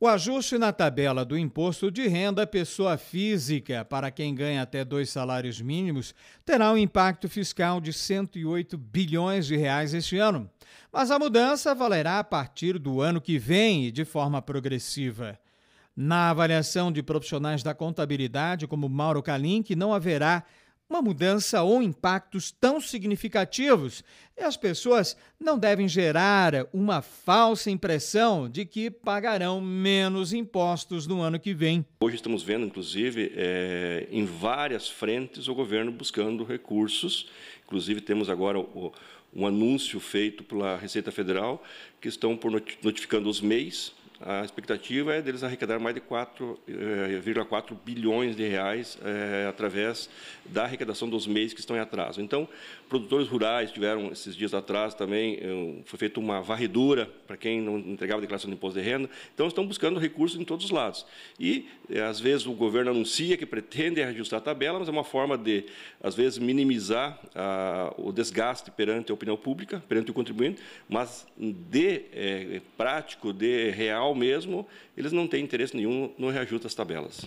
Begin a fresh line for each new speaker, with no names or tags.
O ajuste na tabela do imposto de renda pessoa física para quem ganha até dois salários mínimos terá um impacto fiscal de 108 bilhões de reais este ano, mas a mudança valerá a partir do ano que vem e de forma progressiva. Na avaliação de profissionais da contabilidade, como Mauro Kalin, que não haverá uma mudança ou impactos tão significativos e as pessoas não devem gerar uma falsa impressão de
que pagarão menos impostos no ano que vem. Hoje estamos vendo, inclusive, é, em várias frentes o governo buscando recursos. Inclusive, temos agora o, um anúncio feito pela Receita Federal que estão notificando os MEIs a expectativa é deles arrecadar mais de 4,4 eh, bilhões de reais é, através da arrecadação dos meios que estão em atraso. Então, produtores rurais tiveram esses dias atrás também, eh, foi feita uma varredura para quem não entregava declaração de imposto de renda. Então, estão buscando recursos em todos os lados. E, às vezes, o governo anuncia que pretende ajustar a tabela, mas é uma forma de, às vezes, minimizar a, o desgaste perante a opinião pública, perante o contribuinte, mas de é, prático, de real mesmo, eles não têm interesse nenhum no reajuste das tabelas.